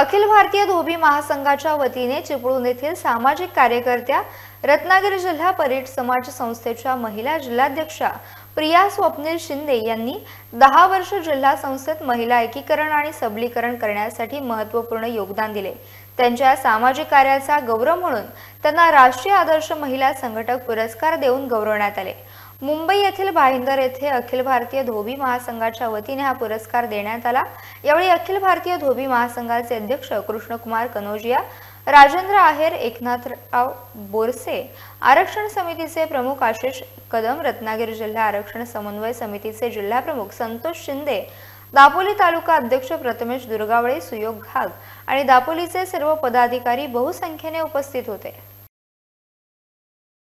अखिल भारतीय धोबी महासंघाच्या वतीने चिपळूण येथील सामाजिक कार्यकर्त्या रत्नागिरी जिल्हा परीट समाज संस्थेच्या महिला जिल्हाध्यक्षा प्रिया स्वप्नील शिंदे यांनी दहा वर्ष जिल्हा संस्थेत महिला एकीकरण आणि सबलीकरण करण्यासाठी महत्त्वपूर्ण योगदान दिले त्यांच्या सामाजिक कार्याचा गौरव म्हणून त्यांना राष्ट्रीय आदर्श महिला संघटक पुरस्कार देऊन गौरवण्यात आले मुंबई येथील भाईंदर येथे अखिल भारतीय धोबी महासंघाच्या वतीने हा पुरस्कार देण्यात आला यावेळी अखिल भारतीय धोबी महासंघाचे अध्यक्ष कृष्णकुमार कनोजिया राजेंद्र आहेर एकनाथराव बोरसे आरक्षण समितीचे प्रमुख आशिष कदम रत्नागिरी जिल्हा आरक्षण समन्वय समितीचे जिल्हा प्रमुख संतोष शिंदे दापोली तालुका अध्यक्ष प्रथमेश दुर्गावळे सुयोग घाग आणि दापोलीचे सर्व पदाधिकारी बहुसंख्येने उपस्थित होते